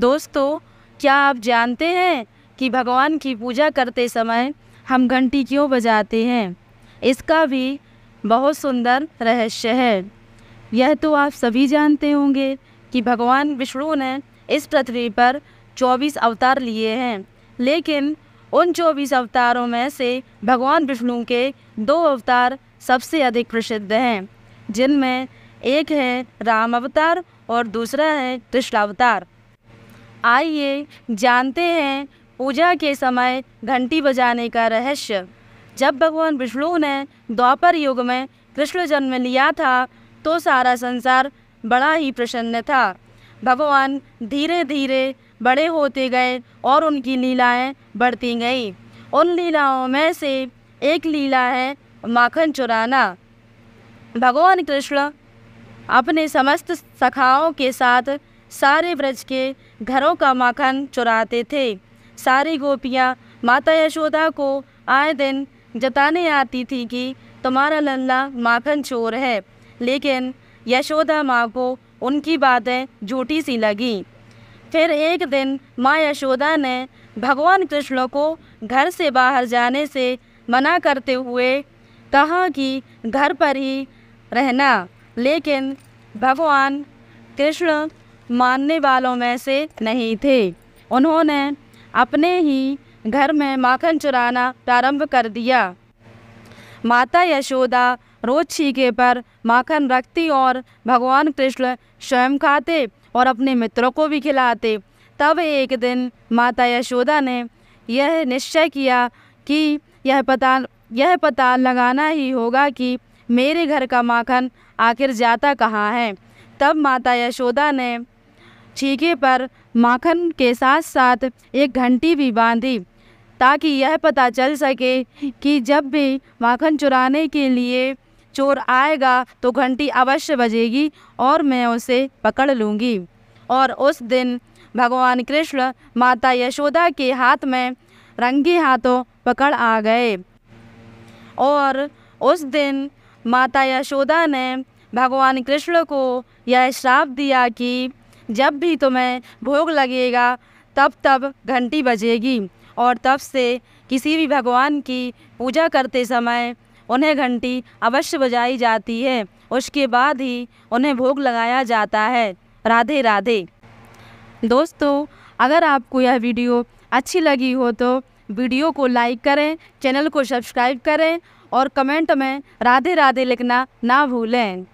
दोस्तों क्या आप जानते हैं कि भगवान की पूजा करते समय हम घंटी क्यों बजाते हैं इसका भी बहुत सुंदर रहस्य है यह तो आप सभी जानते होंगे कि भगवान विष्णु ने इस पृथ्वी पर 24 अवतार लिए हैं लेकिन उन 24 अवतारों में से भगवान विष्णु के दो अवतार सबसे अधिक प्रसिद्ध हैं जिनमें एक है राम अवतार और दूसरा है कृष्ण अवतार आइए जानते हैं पूजा के समय घंटी बजाने का रहस्य जब भगवान विष्णु ने द्वापर युग में कृष्ण जन्म लिया था तो सारा संसार बड़ा ही प्रसन्न था भगवान धीरे धीरे बड़े होते गए और उनकी लीलाएं बढ़ती गईं उन लीलाओं में से एक लीला है माखन चुराना भगवान कृष्ण अपने समस्त सखाओं के साथ सारे व्रज के घरों का माखन चुराते थे सारी गोपियाँ माता यशोदा को आए दिन जताने आती थी कि तुम्हारा लल्ला माखन चोर है लेकिन यशोदा माँ को उनकी बातें झूठी सी लगी फिर एक दिन माँ यशोदा ने भगवान कृष्ण को घर से बाहर जाने से मना करते हुए कहा कि घर पर ही रहना लेकिन भगवान कृष्ण मानने वालों में से नहीं थे उन्होंने अपने ही घर में माखन चुराना प्रारंभ कर दिया माता यशोदा रोज छीके पर माखन रखती और भगवान कृष्ण स्वयं खाते और अपने मित्रों को भी खिलाते तब एक दिन माता यशोदा ने यह निश्चय किया कि यह पता यह पता लगाना ही होगा कि मेरे घर का माखन आखिर जाता कहाँ है तब माता यशोदा ने छीके पर माखन के साथ साथ एक घंटी भी बांधी ताकि यह पता चल सके कि जब भी माखन चुराने के लिए चोर आएगा तो घंटी अवश्य बजेगी और मैं उसे पकड़ लूँगी और उस दिन भगवान कृष्ण माता यशोदा के हाथ में रंगे हाथों पकड़ आ गए और उस दिन माता यशोदा ने भगवान कृष्ण को यह श्राप दिया कि जब भी तुम्हें भोग लगेगा तब तब घंटी बजेगी और तब से किसी भी भगवान की पूजा करते समय उन्हें घंटी अवश्य बजाई जाती है उसके बाद ही उन्हें भोग लगाया जाता है राधे राधे दोस्तों अगर आपको यह वीडियो अच्छी लगी हो तो वीडियो को लाइक करें चैनल को सब्सक्राइब करें और कमेंट में राधे राधे लिखना ना भूलें